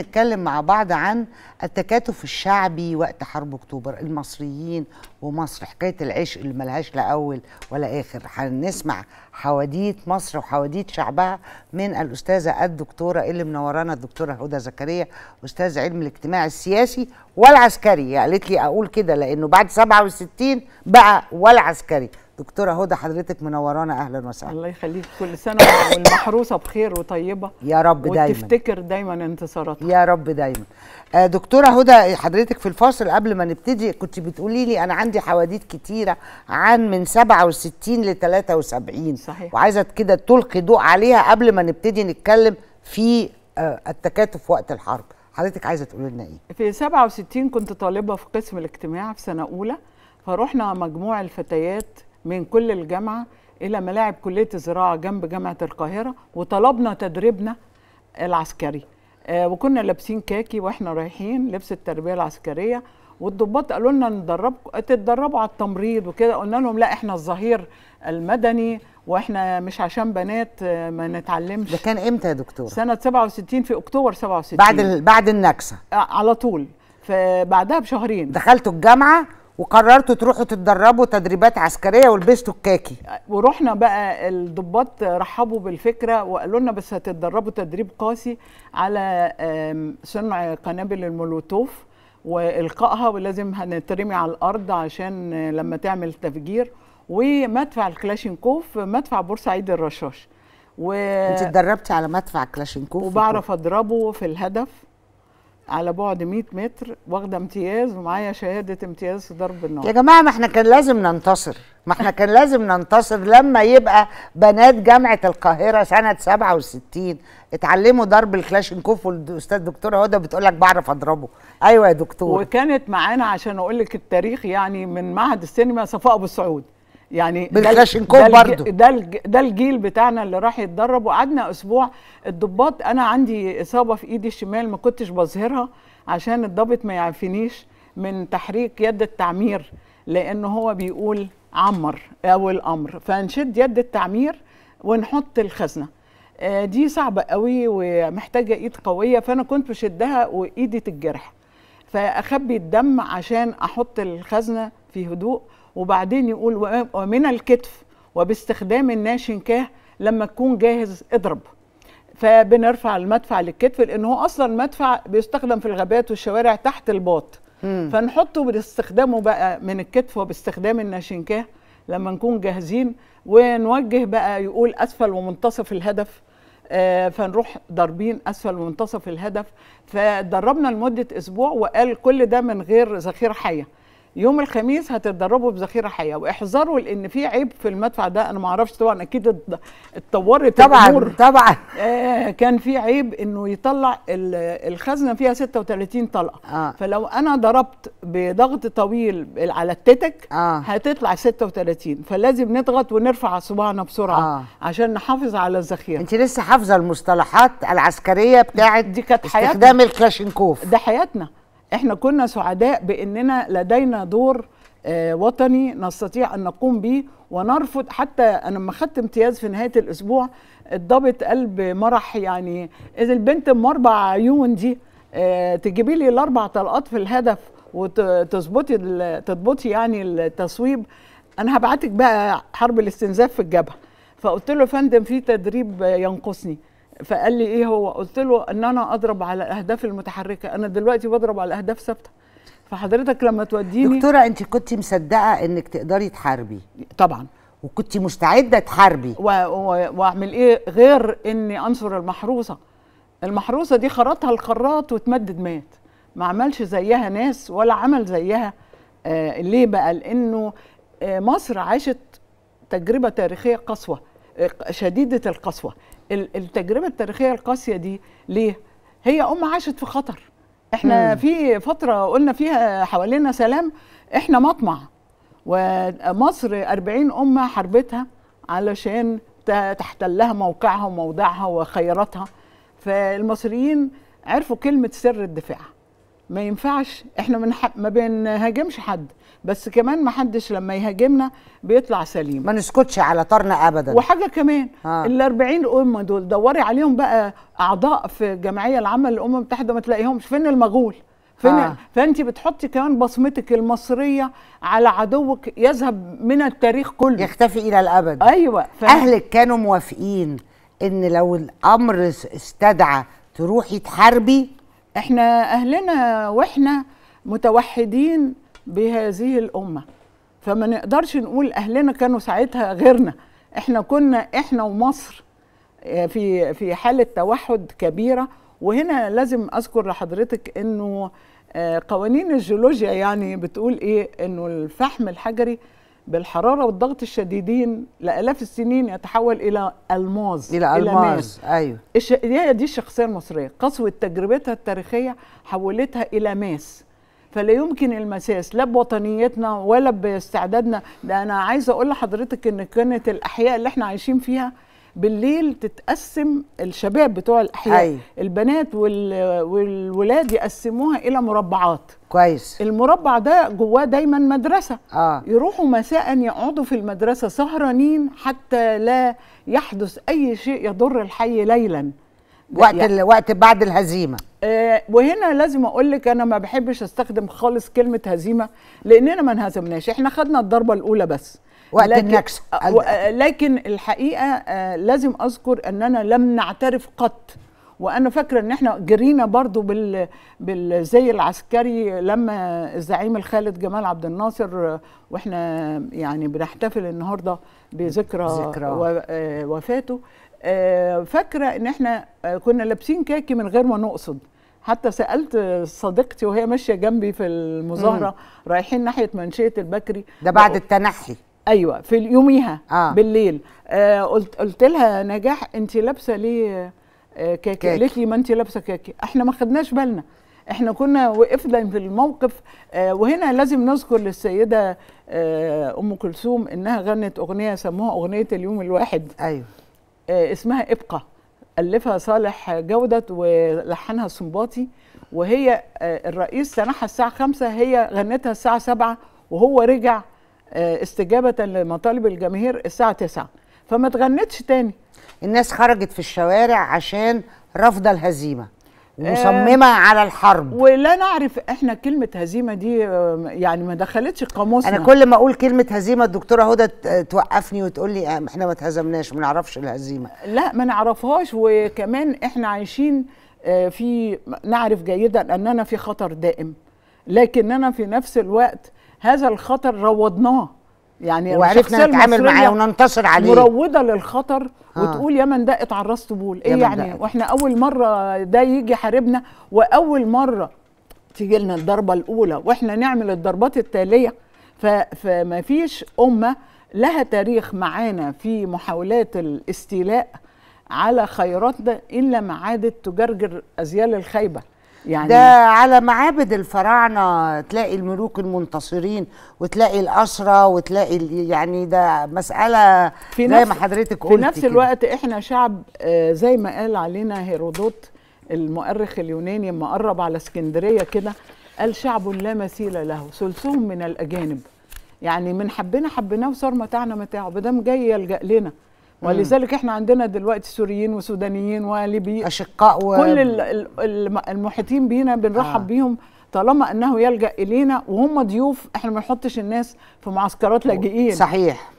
نتكلم مع بعض عن التكاتف الشعبي وقت حرب اكتوبر المصريين ومصر حكايه العشق اللي ملهاش لا اول ولا اخر هنسمع حواديت مصر وحواديت شعبها من الاستاذه الدكتوره اللي منورانا الدكتوره هدى زكريا استاذ علم الاجتماع السياسي والعسكري قالت لي اقول كده لانه بعد 67 بقى والعسكري دكتوره هدى حضرتك منورانا اهلا وسهلا الله يخليك كل سنه والمحروسه بخير وطيبه يا رب دايما وتفتكر دايما انتصاراتها يا رب دايما آه، دكتوره هدى حضرتك في الفاصل قبل ما نبتدي كنت بتقولي لي انا عندي حواديت كتيره عن من 67 ل 73 صحيح وعايزه كده تلقي ضوء عليها قبل ما نبتدي نتكلم في آه، التكاتف وقت الحرب حضرتك عايزه تقولي لنا ايه في 67 كنت طالبه في قسم الاجتماع في سنه اولى فروحنا مجموع الفتيات من كل الجامعه الى ملاعب كليه الزراعه جنب جامعه القاهره وطلبنا تدريبنا العسكري آه وكنا لابسين كاكي واحنا رايحين لبس التربيه العسكريه والضباط قالوا لنا ندربكم تتدربوا على التمريض وكده قلنا لهم لا احنا الظهير المدني واحنا مش عشان بنات آه، ما نتعلمش ده كان امتى يا دكتور سنه 67 في اكتوبر 67 بعد ال... بعد النكسه آه، على طول فبعدها بشهرين دخلتوا الجامعه وقررتوا تروحوا تتدربوا تدريبات عسكريه ولبستوا الكاكي ورحنا بقى الضباط رحبوا بالفكره وقالوا لنا بس هتتدربوا تدريب قاسي على صنع قنابل المولوتوف والقائها ولازم هنترمي على الارض عشان لما تعمل تفجير ومدفع الكلاشينكوف مدفع بورسعيد الرشاش و... انت اتدربتي على مدفع كلاشينكوف وبعرف اضربه في الهدف على بعد 100 متر واخده امتياز ومعايا شهاده امتياز في ضرب النار يا جماعه ما احنا كان لازم ننتصر ما احنا كان لازم ننتصر لما يبقى بنات جامعه القاهره سنه 67 اتعلموا ضرب الكلاشينكوف والاستاذ دكتوره هدى بتقول لك بعرف اضربه ايوه يا دكتور وكانت معانا عشان اقول لك التاريخ يعني من معهد السينما صفاء ابو سعود يعني ده ده الجيل بتاعنا اللي راح يتدرب وقعدنا اسبوع الضباط انا عندي اصابه في ايدي الشمال ما كنتش بظهرها عشان الضابط ما يعفنيش من تحريك يد التعمير لان هو بيقول عمر او الامر فنشد يد التعمير ونحط الخزنه آه، دي صعبه قوي ومحتاجه ايد قويه فانا كنت بشدها وايدي تتجرح فاخبي الدم عشان احط الخزنه في هدوء وبعدين يقول ومن الكتف وباستخدام الناشن كاه لما تكون جاهز اضرب فبنرفع المدفع للكتف لان هو اصلا مدفع بيستخدم في الغابات والشوارع تحت الباط فنحطه باستخدامه بقى من الكتف وباستخدام الناشنكاه لما نكون جاهزين ونوجه بقى يقول اسفل ومنتصف الهدف آه فنروح ضاربين اسفل ومنتصف الهدف فدربنا لمده اسبوع وقال كل ده من غير ذخيره حيه يوم الخميس هتتدربوا بذخيره حيه واحذروا لان في عيب في المدفع ده انا ما اعرفش طبعا اكيد اتطورت طبعا الأمور. طبعا آه كان في عيب انه يطلع الخزنه فيها 36 طلقه آه. فلو انا ضربت بضغط طويل على التتك آه. هتطلع 36 فلازم نضغط ونرفع صباعنا بسرعه آه. عشان نحافظ على الذخيره انت لسه حافظه المصطلحات العسكريه بتاعت دي كانت استخدام الكلاشينكوف ده حياتنا احنا كنا سعداء باننا لدينا دور آه، وطني نستطيع ان نقوم به ونرفض حتى انا لما خدت امتياز في نهايه الاسبوع اتضبط قلب مرح يعني اذا البنت بمربع عيون دي آه، تجيبي لي الاربع طلقات في الهدف وتظبطي تظبطي يعني التصويب انا هبعتك بقى حرب الاستنزاف في الجبهه فقلت له يا فندم في تدريب ينقصني فقال لي ايه هو قلت له ان انا اضرب على الاهداف المتحركه انا دلوقتي بضرب على اهداف ثابته فحضرتك لما توديني دكتوره انت كنت مصدقه انك تقدري تحاربي طبعا وكنت مستعده تحاربي و... و... واعمل ايه غير اني انصر المحروسه المحروسه دي خرطها الخراط وتمدد مات ما عملش زيها ناس ولا عمل زيها آه ليه بقى لانه آه مصر عاشت تجربه تاريخيه قسوه شديده القسوه التجربه التاريخيه القاسيه دي ليه هي ام عاشت في خطر احنا مم. في فتره قلنا فيها حوالينا سلام احنا مطمع ومصر 40 امه حاربتها علشان تحتلها موقعها وموضعها وخيراتها فالمصريين عرفوا كلمه سر الدفاع ما ينفعش احنا من حق ما بنهاجمش حد بس كمان ما حدش لما يهاجمنا بيطلع سليم ما نسكتش على طرنا ابدا وحاجه كمان ال 40 ام دول دوري عليهم بقى اعضاء في الجمعيه العامه للامم المتحده ما تلاقيهمش فين المغول فين آه. فانت بتحطي كمان بصمتك المصريه على عدوك يذهب من التاريخ كله يختفي الى الابد ايوه ف... اهلك كانوا موافقين ان لو الامر استدعى تروحي تحاربي احنا اهلنا واحنا متوحدين بهذه الامه فما نقدرش نقول اهلنا كانوا ساعتها غيرنا احنا كنا احنا ومصر آه، في في حاله توحد كبيره وهنا لازم اذكر لحضرتك انه آه، قوانين الجيولوجيا يعني بتقول ايه انه الفحم الحجري بالحراره والضغط الشديدين لالاف السنين يتحول الى الماس الى الماس ايوه دي الشخصيه المصريه قسوه تجربتها التاريخيه حولتها الى ماس فلا يمكن المساس لا بوطنيتنا ولا باستعدادنا ده انا عايزه اقول لحضرتك ان كانت الاحياء اللي احنا عايشين فيها بالليل تتقسم الشباب بتوع الاحياء أي. أيوة. البنات والولاد يقسموها الى مربعات كويس المربع ده جواه دايما مدرسه آه. يروحوا مساء يقعدوا في المدرسه سهرانين حتى لا يحدث اي شيء يضر الحي ليلا وقت يعني. وقت بعد الهزيمه آه وهنا لازم اقول لك انا ما بحبش استخدم خالص كلمه هزيمه لاننا ما انهزمناش احنا خدنا الضربه الاولى بس وقت لكن النكسه آه، آه، لكن الحقيقه آه، لازم اذكر اننا لم نعترف قط وانا فاكره ان احنا جرينا برضو بال بالزي العسكري لما الزعيم الخالد جمال عبد الناصر واحنا يعني بنحتفل النهارده بذكرى ذكرى. وفاته فاكره ان احنا كنا لابسين كاكي من غير ما نقصد حتى سالت صديقتي وهي ماشيه جنبي في المظاهره رايحين ناحيه منشيه البكري ده بعد التنحي ايوه في يوميها آه. بالليل آه قلت قلت لها نجاح انت لابسه ليه آه كاكي قالت لي ما انت لابسه كاكي احنا ما خدناش بالنا احنا كنا وقفنا في الموقف آه وهنا لازم نذكر للسيده آه ام كلثوم انها غنت اغنيه سموها اغنيه اليوم الواحد ايوه آه اسمها ابقى الفها صالح جودت ولحنها السنباطي وهي آه، الرئيس سنحها الساعه 5 هي غنتها الساعه 7 وهو رجع آه، استجابه لمطالب الجماهير الساعه 9 فما تغنتش تاني الناس خرجت في الشوارع عشان رافضه الهزيمه آه، مصممه آه على الحرب ولا نعرف احنا كلمه هزيمه دي آه، يعني ما دخلتش قاموسنا انا كل ما اقول كلمه هزيمه الدكتوره هدى توقفني وتقول لي احنا ما اتهزمناش ما نعرفش الهزيمه لا ما نعرفهاش وكمان احنا عايشين في نعرف جيدا اننا في خطر دائم لكننا في نفس الوقت هذا الخطر روضناه يعني وعرفنا نتعامل معاه وننتصر عليه مروضه للخطر آه. وتقول من ده اتعرضت بول ايه يعني دقت. واحنا اول مره ده يجي حاربنا واول مره تيجي لنا الضربه الاولى واحنا نعمل الضربات التاليه فما فيش امه لها تاريخ معانا في محاولات الاستيلاء على خيراتنا الا ما عادت تجرجر ازيال الخيبه يعني ده على معابد الفراعنه تلاقي الملوك المنتصرين وتلاقي الاسرى وتلاقي يعني ده مساله في زي ما حضرتك قلتي في نفس الوقت كده. احنا شعب آه، زي ما قال علينا هيرودوت المؤرخ اليوناني لما قرب على اسكندريه كده قال شعب لا مثيل له ثلثهم من الاجانب يعني من حبنا حبناه وصار متاعنا متاعه دام جاي يلجا لنا ولذلك احنا عندنا دلوقتي سوريين وسودانيين وليبيين اشقاء و... كل المحيطين بينا بنرحب آه. بيهم طالما انه يلجا الينا وهم ضيوف احنا ما نحطش الناس في معسكرات لاجئين صحيح